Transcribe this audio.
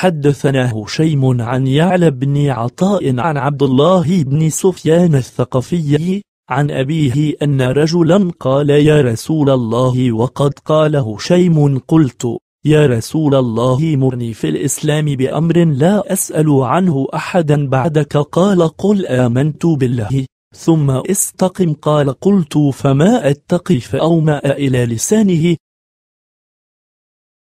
حدثنا هشيم عن يعلى بن عطاء عن عبد الله بن سفيان الثقفي عن أبيه أن رجلا قال يا رسول الله وقد قال هشيم قلت يا رسول الله مرني في الإسلام بأمر لا أسأل عنه أحدا بعدك قال قل آمنت بالله ثم استقم قال قلت فما أتقي فأومأ إلى لسانه